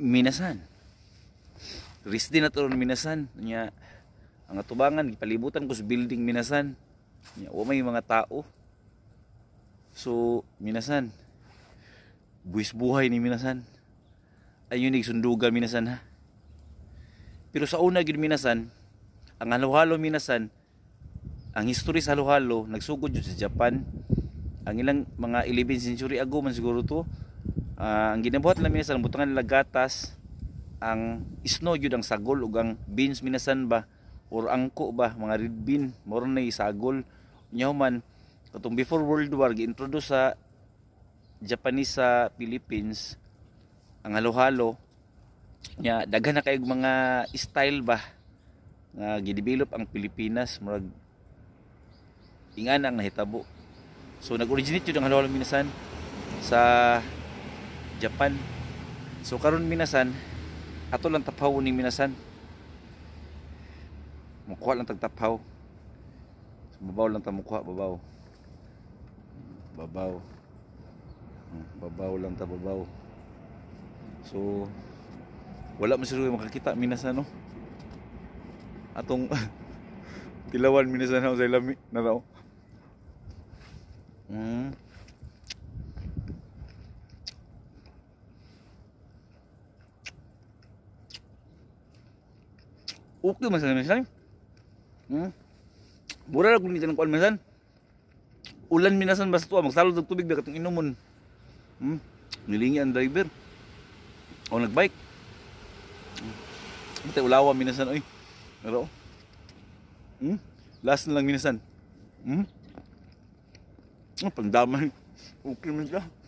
minasan risdi na turon minasan nya ang atubangan gipalibutan ko sa building minasan nya wa may mga tao so minasan buwis buhay ni minasan ayun sundugan minasan ha pero sa una gid minasan ang halo-halo minasan ang history sa halo-halo nagsugod sa Japan ang ilang mga 11th century ago man siguro to uh, ang ginabuhat lang minsan butangan nila gatas ang snow jud ang sagol ug ang beans minasan ba or angko ba mga red bean moro na sagol nyaw man katong before World War gi-introduce sa Japanese sa Philippines ang halo-halo nya daghan na kayog mga style ba nga gidevelop ang Pilipinas murag ingana ang nahitabo so nag-originate yun ang halo-halo minasan sa Japan so karon minasan ato lang tapaw ning minasan mukuha lang tagtaphaw. so, babaw lang ta mukuha babaw babaw hmm, babaw lang ta babaw so wala man sila makakita minasan no atong tilawan minasan sa ilami na raw mm. Ukti man sa minsan. Hmm? Mura lang kung nitan kuan Ulan minasan basta tuwa magsalod og tubig dagat inomon. Hmm? Nilingi ang driver. O nagbike. Hmm. Ito ulawa minasan oy. Pero hmm? Last na lang minasan. Hmm? Oh, pandaman. Okay man siya.